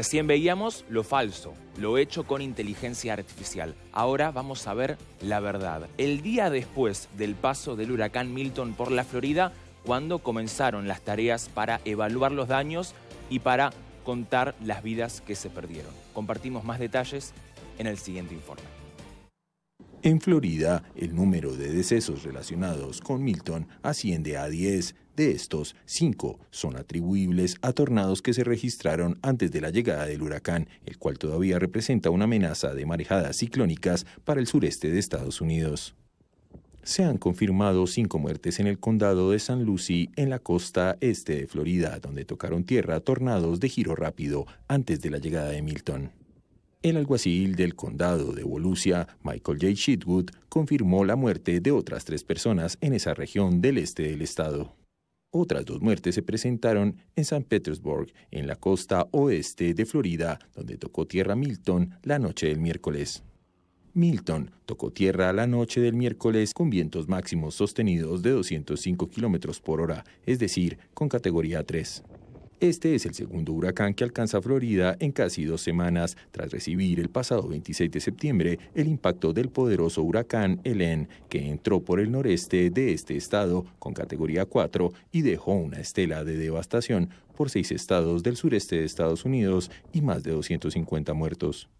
Recién veíamos lo falso, lo hecho con inteligencia artificial. Ahora vamos a ver la verdad. El día después del paso del huracán Milton por la Florida, cuando comenzaron las tareas para evaluar los daños y para contar las vidas que se perdieron. Compartimos más detalles en el siguiente informe. En Florida, el número de decesos relacionados con Milton asciende a 10. De estos, 5 son atribuibles a tornados que se registraron antes de la llegada del huracán, el cual todavía representa una amenaza de marejadas ciclónicas para el sureste de Estados Unidos. Se han confirmado cinco muertes en el condado de San Lucie, en la costa este de Florida, donde tocaron tierra tornados de giro rápido antes de la llegada de Milton. El alguacil del condado de Volusia, Michael J. Sheetwood, confirmó la muerte de otras tres personas en esa región del este del estado. Otras dos muertes se presentaron en San Petersburg, en la costa oeste de Florida, donde tocó tierra Milton la noche del miércoles. Milton tocó tierra la noche del miércoles con vientos máximos sostenidos de 205 km por hora, es decir, con categoría 3. Este es el segundo huracán que alcanza Florida en casi dos semanas, tras recibir el pasado 26 de septiembre el impacto del poderoso huracán Helen, que entró por el noreste de este estado con categoría 4 y dejó una estela de devastación por seis estados del sureste de Estados Unidos y más de 250 muertos.